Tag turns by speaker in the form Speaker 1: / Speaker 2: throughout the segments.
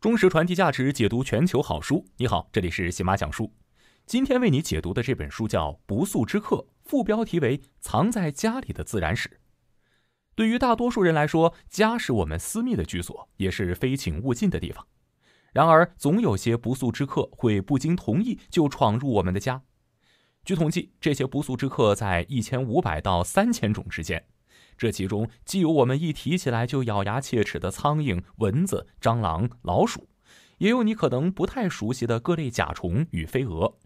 Speaker 1: 忠实传递价值，解读全球好书。你好，这里是喜马讲书。今天为你解读的这本书叫《不速之客》，副标题为《藏在家里的自然史》。对于大多数人来说，家是我们私密的居所，也是非请勿进的地方。然而，总有些不速之客会不经同意就闯入我们的家。据统计，这些不速之客在一千五百到三千种之间。这其中既有我们一提起来就咬牙切齿的苍蝇、蚊子、蟑螂、老鼠，也有你可能不太熟悉的各类甲虫与飞蛾。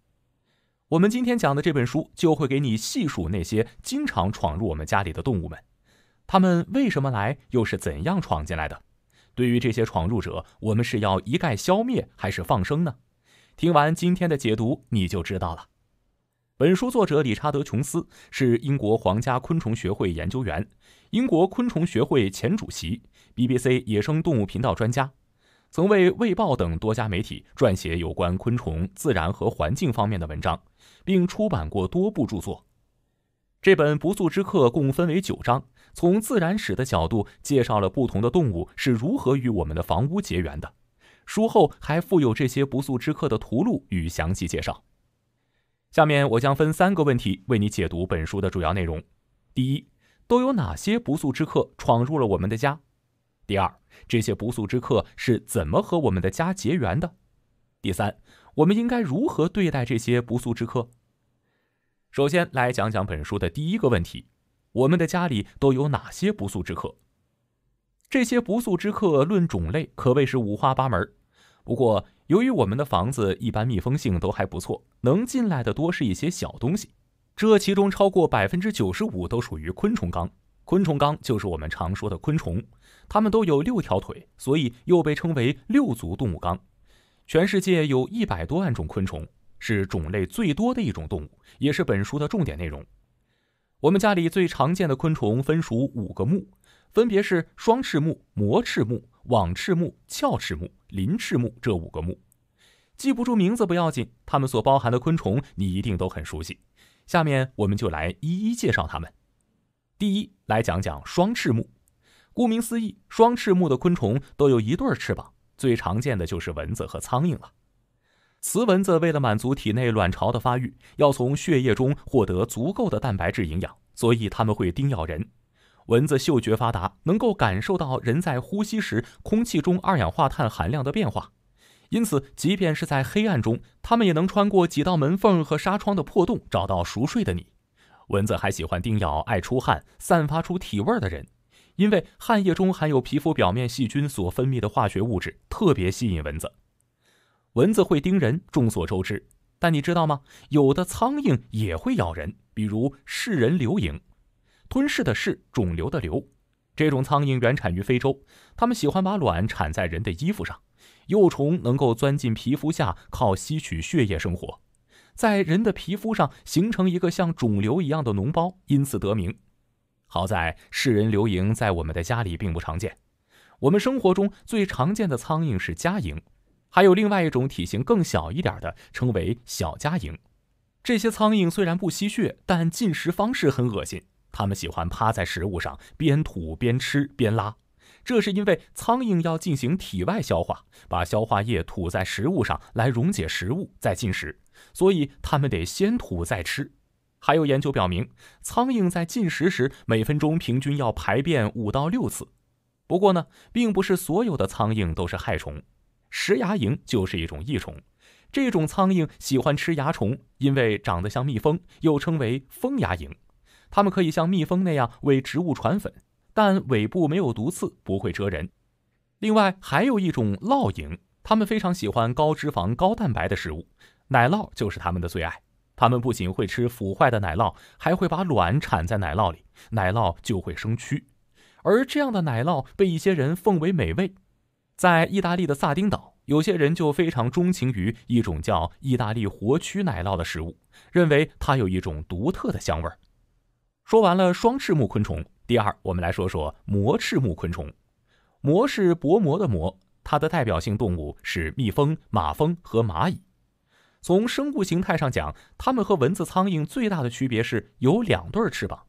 Speaker 1: 我们今天讲的这本书就会给你细数那些经常闯入我们家里的动物们，它们为什么来，又是怎样闯进来的？对于这些闯入者，我们是要一概消灭还是放生呢？听完今天的解读，你就知道了。本书作者理查德·琼斯是英国皇家昆虫学会研究员、英国昆虫学会前主席、BBC 野生动物频道专家，曾为《卫报》等多家媒体撰写有关昆虫、自然和环境方面的文章，并出版过多部著作。这本《不速之客》共分为九章，从自然史的角度介绍了不同的动物是如何与我们的房屋结缘的。书后还附有这些不速之客的图录与详细介绍。下面我将分三个问题为你解读本书的主要内容：第一，都有哪些不速之客闯入了我们的家？第二，这些不速之客是怎么和我们的家结缘的？第三，我们应该如何对待这些不速之客？首先来讲讲本书的第一个问题：我们的家里都有哪些不速之客？这些不速之客论种类可谓是五花八门，不过。由于我们的房子一般密封性都还不错，能进来的多是一些小东西。这其中超过百分之九十五都属于昆虫纲。昆虫纲就是我们常说的昆虫，它们都有六条腿，所以又被称为六足动物纲。全世界有一百多万种昆虫，是种类最多的一种动物，也是本书的重点内容。我们家里最常见的昆虫分属五个目，分别是双翅目、膜翅目、网翅目、鞘翅目、鳞翅目这五个目。记不住名字不要紧，它们所包含的昆虫你一定都很熟悉。下面我们就来一一介绍它们。第一，来讲讲双翅目。顾名思义，双翅目的昆虫都有一对翅膀，最常见的就是蚊子和苍蝇了。雌蚊子为了满足体内卵巢的发育，要从血液中获得足够的蛋白质营养，所以它们会叮咬人。蚊子嗅觉发达，能够感受到人在呼吸时空气中二氧化碳含量的变化。因此，即便是在黑暗中，他们也能穿过几道门缝和纱窗的破洞，找到熟睡的你。蚊子还喜欢叮咬爱出汗、散发出体味的人，因为汗液中含有皮肤表面细菌所分泌的化学物质，特别吸引蚊子。蚊子会叮人，众所周知，但你知道吗？有的苍蝇也会咬人，比如噬人流蝇，吞噬的噬，肿瘤的瘤。这种苍蝇原产于非洲，它们喜欢把卵产在人的衣服上。幼虫能够钻进皮肤下，靠吸取血液生活，在人的皮肤上形成一个像肿瘤一样的脓包，因此得名。好在噬人流蝇在我们的家里并不常见。我们生活中最常见的苍蝇是家蝇，还有另外一种体型更小一点的，称为小家蝇。这些苍蝇虽然不吸血，但进食方式很恶心。它们喜欢趴在食物上，边吐边吃边拉。这是因为苍蝇要进行体外消化，把消化液吐在食物上来溶解食物再进食，所以它们得先吐再吃。还有研究表明，苍蝇在进食时每分钟平均要排便五到六次。不过呢，并不是所有的苍蝇都是害虫，食蚜蝇就是一种益虫。这种苍蝇喜欢吃蚜虫，因为长得像蜜蜂，又称为蜂蚜蝇。它们可以像蜜蜂那样为植物传粉。但尾部没有毒刺，不会蜇人。另外，还有一种烙蝇，它们非常喜欢高脂肪、高蛋白的食物，奶酪就是它们的最爱。它们不仅会吃腐坏的奶酪，还会把卵产在奶酪里，奶酪就会生蛆。而这样的奶酪被一些人奉为美味。在意大利的萨丁岛，有些人就非常钟情于一种叫意大利活蛆奶酪的食物，认为它有一种独特的香味。说完了双翅目昆虫。第二，我们来说说膜翅目昆虫。膜是薄膜的膜，它的代表性动物是蜜蜂、马蜂和蚂蚁。从生物形态上讲，它们和蚊子、苍蝇最大的区别是有两对翅膀。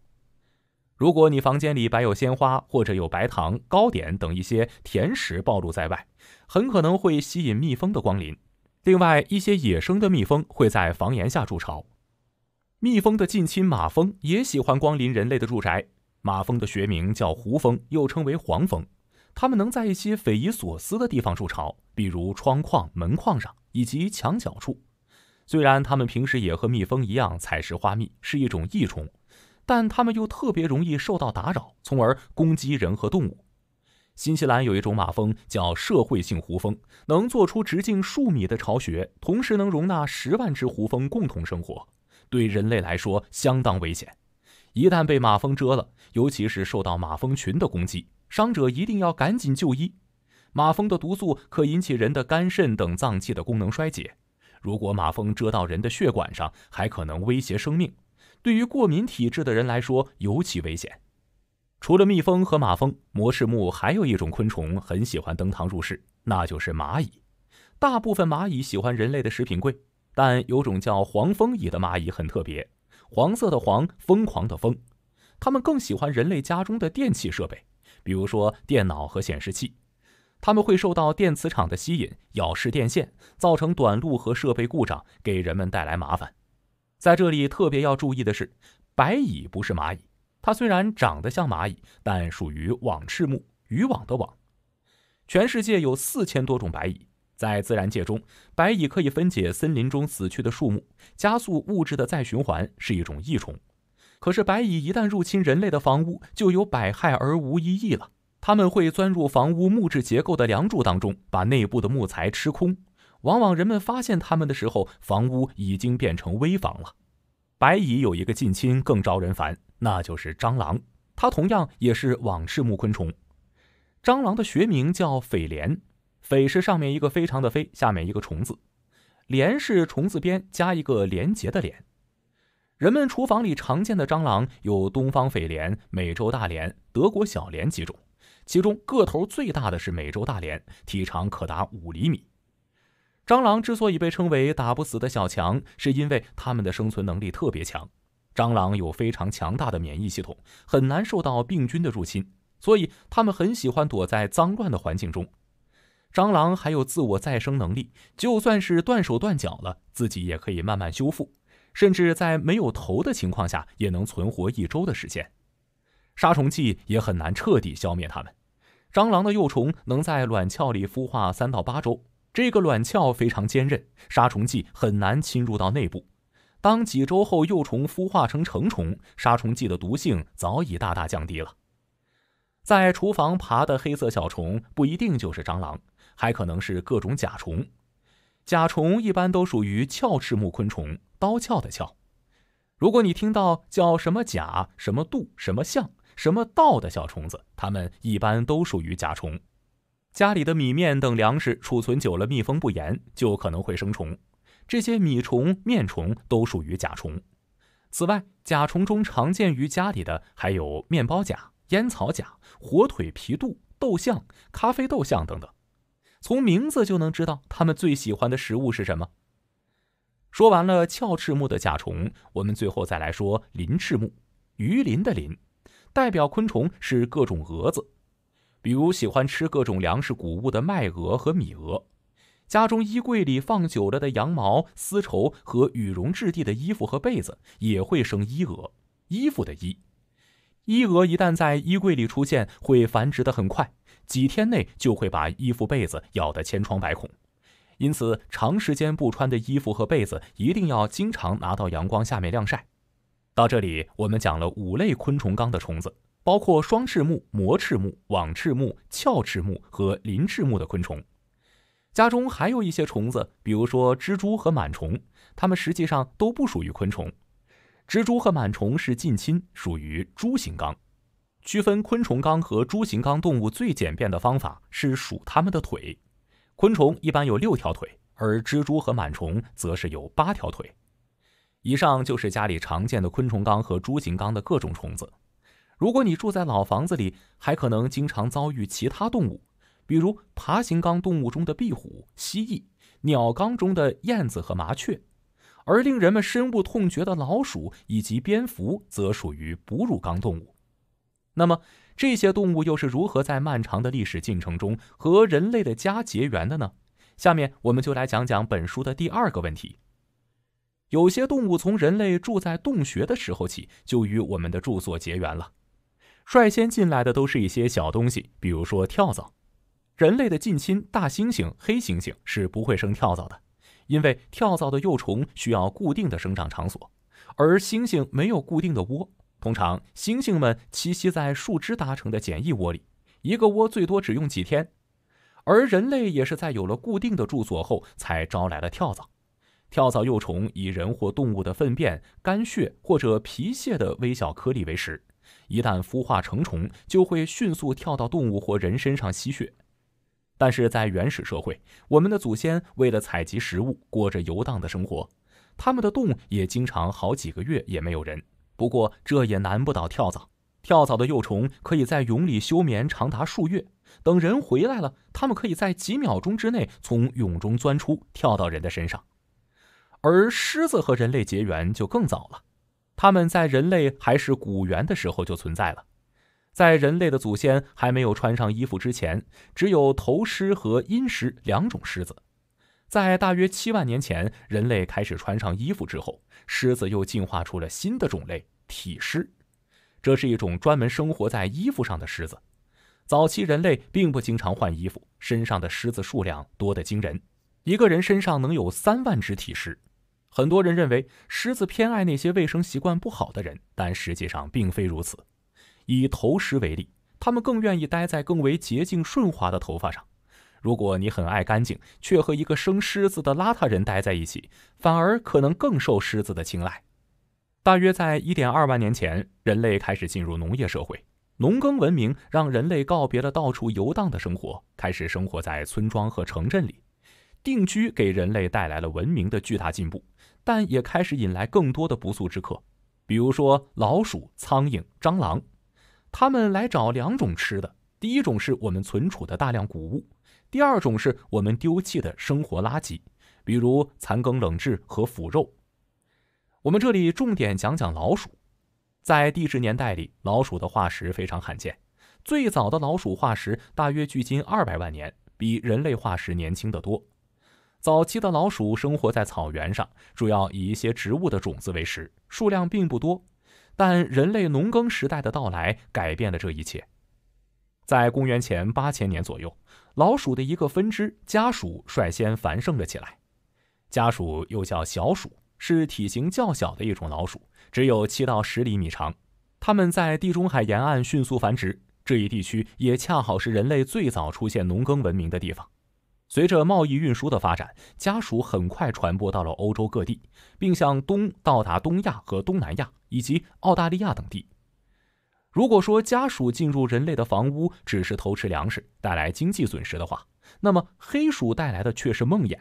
Speaker 1: 如果你房间里摆有鲜花或者有白糖、糕点等一些甜食暴露在外，很可能会吸引蜜蜂的光临。另外，一些野生的蜜蜂会在房檐下筑巢。蜜蜂的近亲马蜂也喜欢光临人类的住宅。马蜂的学名叫胡蜂，又称为黄蜂。它们能在一些匪夷所思的地方筑巢，比如窗框、门框上以及墙角处。虽然它们平时也和蜜蜂一样采食花蜜，是一种益虫，但它们又特别容易受到打扰，从而攻击人和动物。新西兰有一种马蜂叫社会性胡蜂，能做出直径数米的巢穴，同时能容纳十万只胡蜂共同生活，对人类来说相当危险。一旦被马蜂蛰了，尤其是受到马蜂群的攻击，伤者一定要赶紧就医。马蜂的毒素可引起人的肝、肾等脏器的功能衰竭。如果马蜂蛰到人的血管上，还可能威胁生命。对于过敏体质的人来说，尤其危险。除了蜜蜂和马蜂，模式目还有一种昆虫很喜欢登堂入室，那就是蚂蚁。大部分蚂蚁喜欢人类的食品柜，但有种叫黄蜂蚁的蚂蚁很特别。黄色的黄，疯狂的疯，他们更喜欢人类家中的电器设备，比如说电脑和显示器。他们会受到电磁场的吸引，咬噬电线，造成短路和设备故障，给人们带来麻烦。在这里特别要注意的是，白蚁不是蚂蚁，它虽然长得像蚂蚁，但属于网翅目，渔网的网。全世界有四千多种白蚁。在自然界中，白蚁可以分解森林中死去的树木，加速物质的再循环，是一种益虫。可是，白蚁一旦入侵人类的房屋，就有百害而无一益了。它们会钻入房屋木质结构的梁柱当中，把内部的木材吃空。往往人们发现它们的时候，房屋已经变成危房了。白蚁有一个近亲更招人烦，那就是蟑螂。它同样也是网翅目昆虫。蟑螂的学名叫蜚蠊。匪是上面一个非常的飞，下面一个虫子；，廉是虫子边加一个连结的连。人们厨房里常见的蟑螂有东方匪连、美洲大连、德国小连几种，其中个头最大的是美洲大连，体长可达五厘米。蟑螂之所以被称为打不死的小强，是因为它们的生存能力特别强。蟑螂有非常强大的免疫系统，很难受到病菌的入侵，所以它们很喜欢躲在脏乱的环境中。蟑螂还有自我再生能力，就算是断手断脚了，自己也可以慢慢修复，甚至在没有头的情况下也能存活一周的时间。杀虫剂也很难彻底消灭它们。蟑螂的幼虫能在卵鞘里孵化三到八周，这个卵鞘非常坚韧，杀虫剂很难侵入到内部。当几周后幼虫孵化成成虫，杀虫剂的毒性早已大大降低了。在厨房爬的黑色小虫不一定就是蟑螂。还可能是各种甲虫，甲虫一般都属于鞘翅目昆虫，刀鞘的鞘。如果你听到叫什么甲、什么蠹、什么象、什么道的小虫子，它们一般都属于甲虫。家里的米面等粮食储存久了，密封不严，就可能会生虫。这些米虫、面虫都属于甲虫。此外，甲虫中常见于家里的还有面包甲、烟草甲、火腿皮肚、豆象、咖啡豆象等等。从名字就能知道它们最喜欢的食物是什么。说完了鞘翅目的甲虫，我们最后再来说鳞翅目，鱼鳞的鳞，代表昆虫是各种蛾子，比如喜欢吃各种粮食谷物的麦蛾和米蛾。家中衣柜里放久了的羊毛、丝绸和羽绒质地的衣服和被子，也会生衣蛾。衣服的衣，衣蛾一旦在衣柜里出现，会繁殖的很快。几天内就会把衣服、被子咬得千疮百孔，因此长时间不穿的衣服和被子一定要经常拿到阳光下面晾晒。到这里，我们讲了五类昆虫纲的虫子，包括双翅目、膜翅目、网翅目、鞘翅目和鳞翅目的昆虫。家中还有一些虫子，比如说蜘蛛和螨虫，它们实际上都不属于昆虫。蜘蛛和螨虫是近亲，属于蛛形纲。区分昆虫纲和蛛形纲动物最简便的方法是数它们的腿。昆虫一般有六条腿，而蜘蛛和螨虫则是有八条腿。以上就是家里常见的昆虫纲和蛛形纲的各种虫子。如果你住在老房子里，还可能经常遭遇其他动物，比如爬行纲动物中的壁虎、蜥蜴，鸟纲中的燕子和麻雀，而令人们深恶痛绝的老鼠以及蝙蝠则属于哺乳纲动物。那么这些动物又是如何在漫长的历史进程中和人类的家结缘的呢？下面我们就来讲讲本书的第二个问题。有些动物从人类住在洞穴的时候起就与我们的住所结缘了。率先进来的都是一些小东西，比如说跳蚤。人类的近亲大猩猩、黑猩猩是不会生跳蚤的，因为跳蚤的幼虫需要固定的生长场所，而猩猩没有固定的窝。通常，猩猩们栖息在树枝搭成的简易窝里，一个窝最多只用几天。而人类也是在有了固定的住所后，才招来了跳蚤。跳蚤幼虫以人或动物的粪便、干血或者皮屑的微小颗粒为食，一旦孵化成虫，就会迅速跳到动物或人身上吸血。但是在原始社会，我们的祖先为了采集食物，过着游荡的生活，他们的洞也经常好几个月也没有人。不过这也难不倒跳蚤。跳蚤的幼虫可以在蛹里休眠长达数月，等人回来了，它们可以在几秒钟之内从蛹中钻出，跳到人的身上。而狮子和人类结缘就更早了，它们在人类还是古猿的时候就存在了。在人类的祖先还没有穿上衣服之前，只有头狮和阴狮两种狮子。在大约七万年前，人类开始穿上衣服之后，狮子又进化出了新的种类——体狮。这是一种专门生活在衣服上的狮子。早期人类并不经常换衣服，身上的狮子数量多得惊人，一个人身上能有三万只体狮。很多人认为狮子偏爱那些卫生习惯不好的人，但实际上并非如此。以头虱为例，它们更愿意待在更为洁净顺滑的头发上。如果你很爱干净，却和一个生狮子的邋遢人待在一起，反而可能更受狮子的青睐。大约在一点二万年前，人类开始进入农业社会，农耕文明让人类告别了到处游荡的生活，开始生活在村庄和城镇里。定居给人类带来了文明的巨大进步，但也开始引来更多的不速之客，比如说老鼠、苍蝇、蟑螂。他们来找两种吃的，第一种是我们存储的大量谷物。第二种是我们丢弃的生活垃圾，比如残羹冷炙和腐肉。我们这里重点讲讲老鼠。在地质年代里，老鼠的化石非常罕见。最早的老鼠化石大约距今二百万年，比人类化石年轻得多。早期的老鼠生活在草原上，主要以一些植物的种子为食，数量并不多。但人类农耕时代的到来改变了这一切。在公元前八千年左右，老鼠的一个分支——家鼠，率先繁盛了起来。家鼠又叫小鼠，是体型较小的一种老鼠，只有七到十厘米长。它们在地中海沿岸迅速繁殖，这一地区也恰好是人类最早出现农耕文明的地方。随着贸易运输的发展，家鼠很快传播到了欧洲各地，并向东到达东亚和东南亚，以及澳大利亚等地。如果说家鼠进入人类的房屋只是偷吃粮食，带来经济损失的话，那么黑鼠带来的却是梦魇。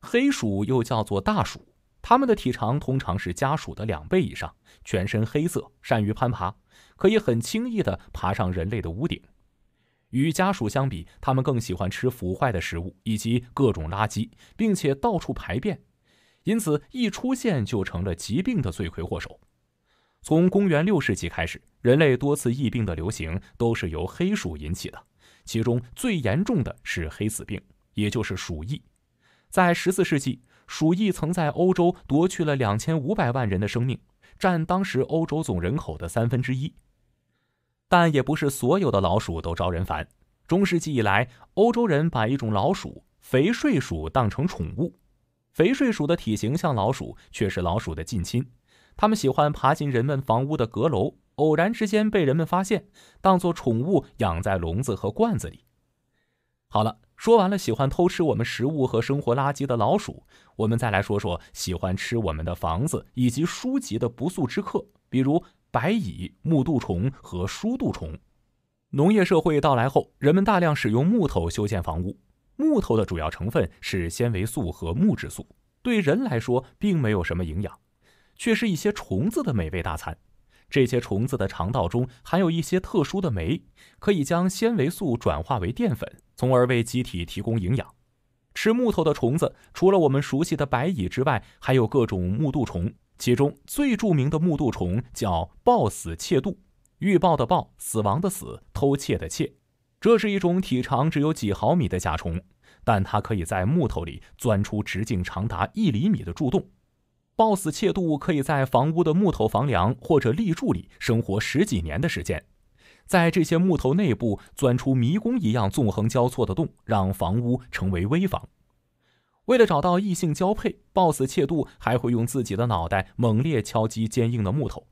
Speaker 1: 黑鼠又叫做大鼠，它们的体长通常是家鼠的两倍以上，全身黑色，善于攀爬，可以很轻易地爬上人类的屋顶。与家鼠相比，它们更喜欢吃腐坏的食物以及各种垃圾，并且到处排便，因此一出现就成了疾病的罪魁祸首。从公元六世纪开始。人类多次疫病的流行都是由黑鼠引起的，其中最严重的是黑死病，也就是鼠疫。在十四世纪，鼠疫曾在欧洲夺去了两千五百万人的生命，占当时欧洲总人口的三分之一。但也不是所有的老鼠都招人烦。中世纪以来，欧洲人把一种老鼠——肥睡鼠，当成宠物。肥睡鼠的体型像老鼠，却是老鼠的近亲。它们喜欢爬进人们房屋的阁楼。偶然之间被人们发现，当做宠物养在笼子和罐子里。好了，说完了喜欢偷吃我们食物和生活垃圾的老鼠，我们再来说说喜欢吃我们的房子以及书籍的不速之客，比如白蚁、木蠹虫和书蠹虫。农业社会到来后，人们大量使用木头修建房屋。木头的主要成分是纤维素和木质素，对人来说并没有什么营养，却是一些虫子的美味大餐。这些虫子的肠道中含有一些特殊的酶，可以将纤维素转化为淀粉，从而为机体提供营养。吃木头的虫子，除了我们熟悉的白蚁之外，还有各种木蠹虫。其中最著名的木蠹虫叫“暴死窃渡，欲报的暴，死亡的死，偷窃的窃。这是一种体长只有几毫米的甲虫，但它可以在木头里钻出直径长达一厘米的蛀洞。豹子窃渡可以在房屋的木头房梁或者立柱里生活十几年的时间，在这些木头内部钻出迷宫一样纵横交错的洞，让房屋成为危房。为了找到异性交配，豹子窃渡还会用自己的脑袋猛烈敲击坚硬的木头。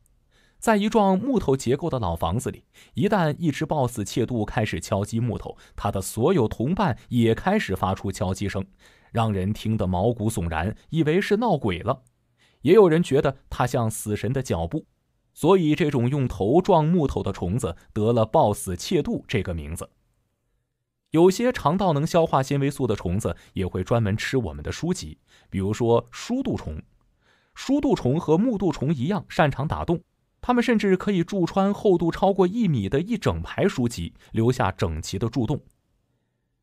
Speaker 1: 在一幢木头结构的老房子里，一旦一只豹子窃渡开始敲击木头，它的所有同伴也开始发出敲击声，让人听得毛骨悚然，以为是闹鬼了。也有人觉得它像死神的脚步，所以这种用头撞木头的虫子得了“暴死窃蠹”这个名字。有些肠道能消化纤维素的虫子也会专门吃我们的书籍，比如说书肚虫。书肚虫和木肚虫一样擅长打洞，它们甚至可以蛀穿厚度超过一米的一整排书籍，留下整齐的蛀洞。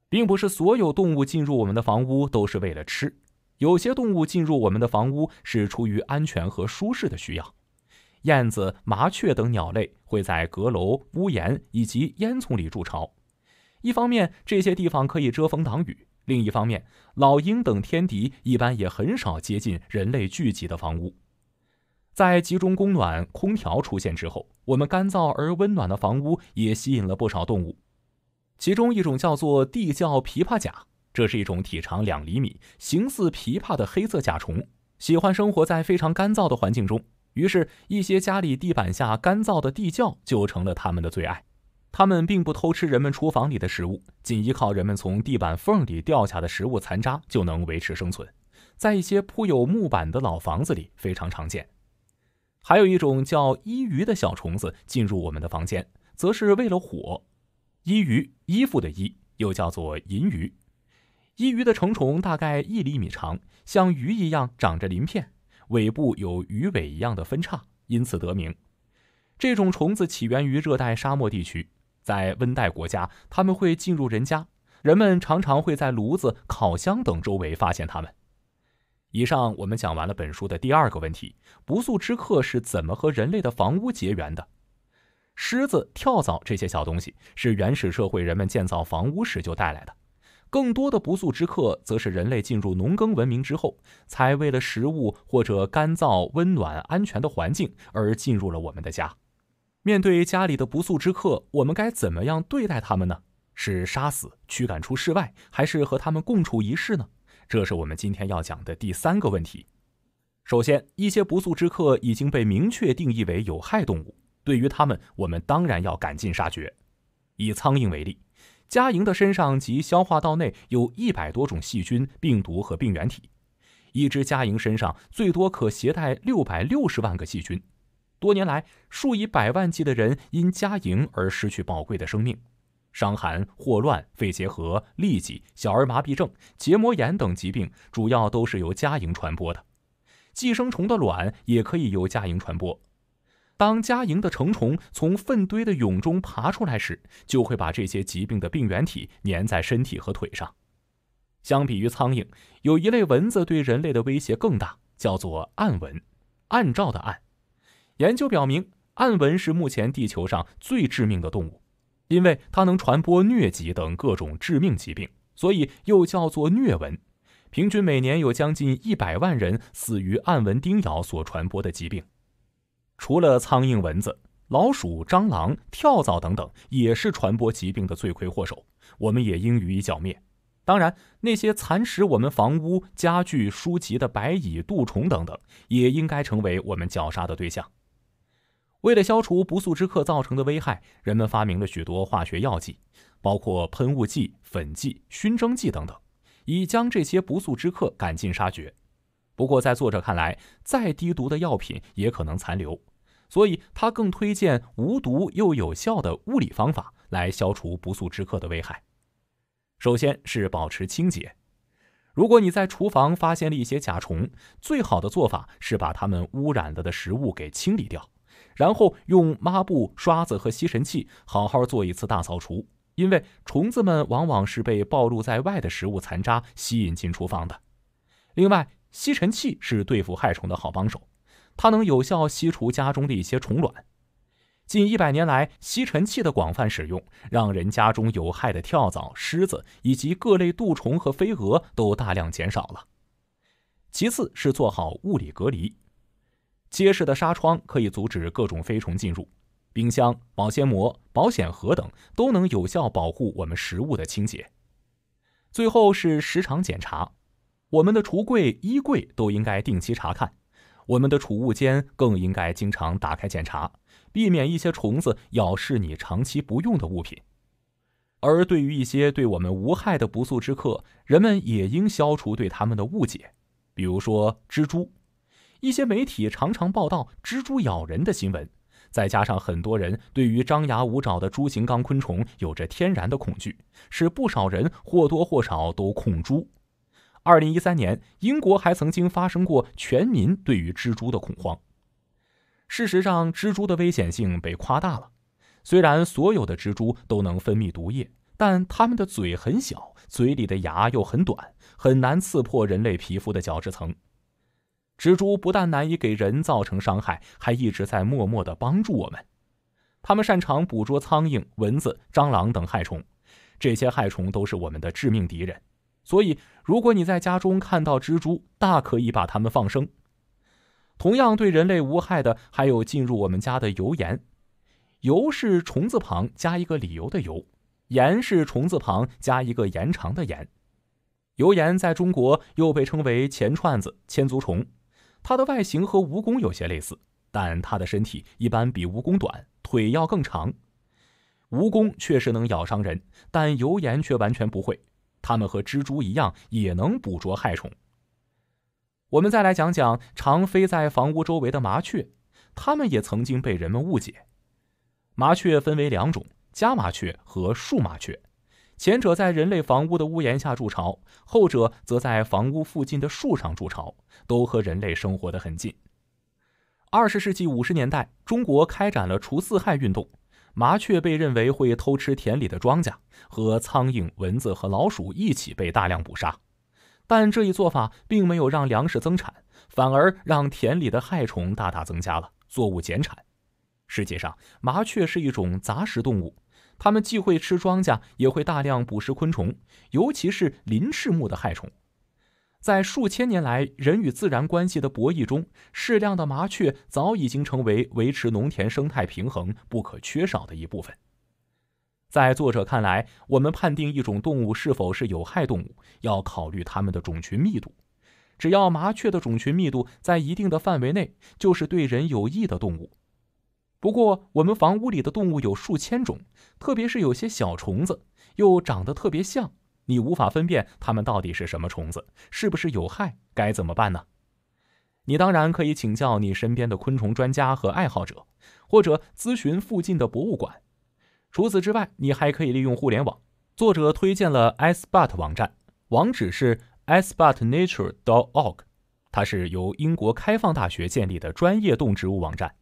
Speaker 1: 并不是所有动物进入我们的房屋都是为了吃。有些动物进入我们的房屋是出于安全和舒适的需要，燕子、麻雀等鸟类会在阁楼、屋檐以及烟囱里筑巢。一方面，这些地方可以遮风挡雨；另一方面，老鹰等天敌一般也很少接近人类聚集的房屋。在集中供暖、空调出现之后，我们干燥而温暖的房屋也吸引了不少动物，其中一种叫做地窖琵琶甲。这是一种体长两厘米、形似琵琶的黑色甲虫，喜欢生活在非常干燥的环境中，于是，一些家里地板下干燥的地窖就成了它们的最爱。它们并不偷吃人们厨房里的食物，仅依靠人们从地板缝里掉下的食物残渣就能维持生存。在一些铺有木板的老房子里非常常见。还有一种叫衣鱼的小虫子进入我们的房间，则是为了火。衣鱼，衣服的衣，又叫做银鱼。其鱼的成虫大概一厘米长，像鱼一样长着鳞片，尾部有鱼尾一样的分叉，因此得名。这种虫子起源于热带沙漠地区，在温带国家，它们会进入人家，人们常常会在炉子、烤箱等周围发现它们。以上我们讲完了本书的第二个问题：不速之客是怎么和人类的房屋结缘的？狮子、跳蚤这些小东西是原始社会人们建造房屋时就带来的。更多的不速之客，则是人类进入农耕文明之后，才为了食物或者干燥、温暖、安全的环境而进入了我们的家。面对家里的不速之客，我们该怎么样对待他们呢？是杀死、驱赶出室外，还是和他们共处一室呢？这是我们今天要讲的第三个问题。首先，一些不速之客已经被明确定义为有害动物，对于他们，我们当然要赶尽杀绝。以苍蝇为例。家蝇的身上及消化道内有一百多种细菌、病毒和病原体，一只家蝇身上最多可携带六百六十万个细菌。多年来，数以百万计的人因家蝇而失去宝贵的生命。伤寒、霍乱、肺结核、痢疾、小儿麻痹症、结膜炎等疾病，主要都是由家蝇传播的。寄生虫的卵也可以由家蝇传播。当家蝇的成虫从粪堆的蛹中爬出来时，就会把这些疾病的病原体粘在身体和腿上。相比于苍蝇，有一类蚊子对人类的威胁更大，叫做暗蚊。按照的暗。研究表明，暗蚊是目前地球上最致命的动物，因为它能传播疟疾等各种致命疾病，所以又叫做疟蚊。平均每年有将近一百万人死于暗蚊叮咬所传播的疾病。除了苍蝇、蚊子、老鼠、蟑螂、跳蚤等等，也是传播疾病的罪魁祸首，我们也应予以剿灭。当然，那些蚕食我们房屋、家具、书籍的白蚁、蠹虫等等，也应该成为我们绞杀的对象。为了消除不速之客造成的危害，人们发明了许多化学药剂，包括喷雾剂、粉剂、熏蒸剂等等，以将这些不速之客赶尽杀绝。不过，在作者看来，再低毒的药品也可能残留。所以，他更推荐无毒又有效的物理方法来消除不速之客的危害。首先是保持清洁。如果你在厨房发现了一些甲虫，最好的做法是把它们污染了的食物给清理掉，然后用抹布、刷子和吸尘器好好做一次大扫除。因为虫子们往往是被暴露在外的食物残渣吸引进厨房的。另外，吸尘器是对付害虫的好帮手。它能有效吸除家中的一些虫卵。近一百年来，吸尘器的广泛使用，让人家中有害的跳蚤、虱子以及各类蠹虫和飞蛾都大量减少了。其次是做好物理隔离，结实的纱窗可以阻止各种飞虫进入，冰箱、保鲜膜、保险盒等都能有效保护我们食物的清洁。最后是时常检查，我们的橱柜、衣柜都应该定期查看。我们的储物间更应该经常打开检查，避免一些虫子咬噬你长期不用的物品。而对于一些对我们无害的不速之客，人们也应消除对他们的误解，比如说蜘蛛。一些媒体常常报道蜘蛛咬人的新闻，再加上很多人对于张牙舞爪的蛛形纲昆虫有着天然的恐惧，使不少人或多或少都恐蛛。二零一三年，英国还曾经发生过全民对于蜘蛛的恐慌。事实上，蜘蛛的危险性被夸大了。虽然所有的蜘蛛都能分泌毒液，但它们的嘴很小，嘴里的牙又很短，很难刺破人类皮肤的角质层。蜘蛛不但难以给人造成伤害，还一直在默默的帮助我们。它们擅长捕捉苍蝇、蚊子、蟑螂等害虫，这些害虫都是我们的致命敌人。所以，如果你在家中看到蜘蛛，大可以把它们放生。同样对人类无害的，还有进入我们家的油盐。油是虫字旁加一个“理由”的油，盐是虫字旁加一个“延长”的盐。油盐在中国又被称为“钱串子”、“千足虫”，它的外形和蜈蚣有些类似，但它的身体一般比蜈蚣短，腿要更长。蜈蚣确实能咬伤人，但油盐却完全不会。它们和蜘蛛一样，也能捕捉害虫。我们再来讲讲常飞在房屋周围的麻雀，它们也曾经被人们误解。麻雀分为两种：家麻雀和树麻雀。前者在人类房屋的屋檐下筑巢，后者则在房屋附近的树上筑巢，都和人类生活的很近。二十世纪五十年代，中国开展了除四害运动。麻雀被认为会偷吃田里的庄稼，和苍蝇、蚊子和老鼠一起被大量捕杀，但这一做法并没有让粮食增产，反而让田里的害虫大大增加了，作物减产。实际上，麻雀是一种杂食动物，它们既会吃庄稼，也会大量捕食昆虫，尤其是鳞翅目的害虫。在数千年来，人与自然关系的博弈中，适量的麻雀早已经成为维持农田生态平衡不可缺少的一部分。在作者看来，我们判定一种动物是否是有害动物，要考虑它们的种群密度。只要麻雀的种群密度在一定的范围内，就是对人有益的动物。不过，我们房屋里的动物有数千种，特别是有些小虫子，又长得特别像。你无法分辨它们到底是什么虫子，是不是有害？该怎么办呢？你当然可以请教你身边的昆虫专家和爱好者，或者咨询附近的博物馆。除此之外，你还可以利用互联网。作者推荐了 iSpot 网站，网址是 iSpotNature.org，它是由英国开放大学建立的专业动植物网站。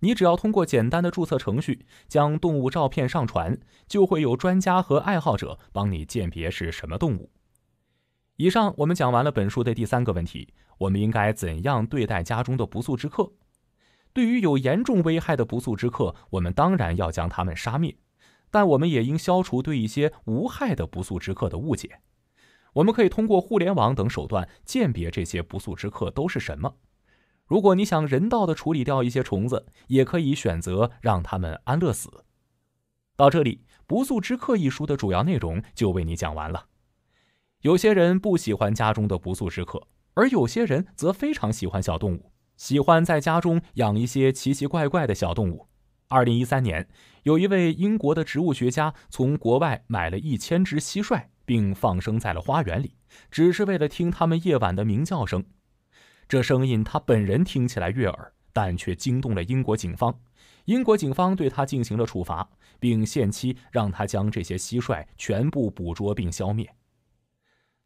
Speaker 1: 你只要通过简单的注册程序，将动物照片上传，就会有专家和爱好者帮你鉴别是什么动物。以上我们讲完了本书的第三个问题：我们应该怎样对待家中的不速之客？对于有严重危害的不速之客，我们当然要将他们杀灭；但我们也应消除对一些无害的不速之客的误解。我们可以通过互联网等手段鉴别这些不速之客都是什么。如果你想人道的处理掉一些虫子，也可以选择让它们安乐死。到这里，《不速之客》一书的主要内容就为你讲完了。有些人不喜欢家中的不速之客，而有些人则非常喜欢小动物，喜欢在家中养一些奇奇怪怪的小动物。二零一三年，有一位英国的植物学家从国外买了一千只蟋蟀，并放生在了花园里，只是为了听它们夜晚的鸣叫声。这声音他本人听起来悦耳，但却惊动了英国警方。英国警方对他进行了处罚，并限期让他将这些蟋蟀全部捕捉并消灭。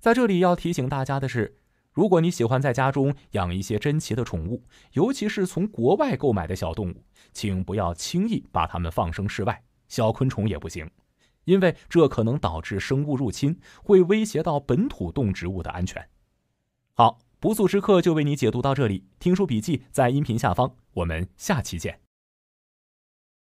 Speaker 1: 在这里要提醒大家的是，如果你喜欢在家中养一些珍奇的宠物，尤其是从国外购买的小动物，请不要轻易把它们放生室外。小昆虫也不行，因为这可能导致生物入侵，会威胁到本土动植物的安全。好。不速之客就为你解读到这里，听书笔记在音频下方，我们下期见。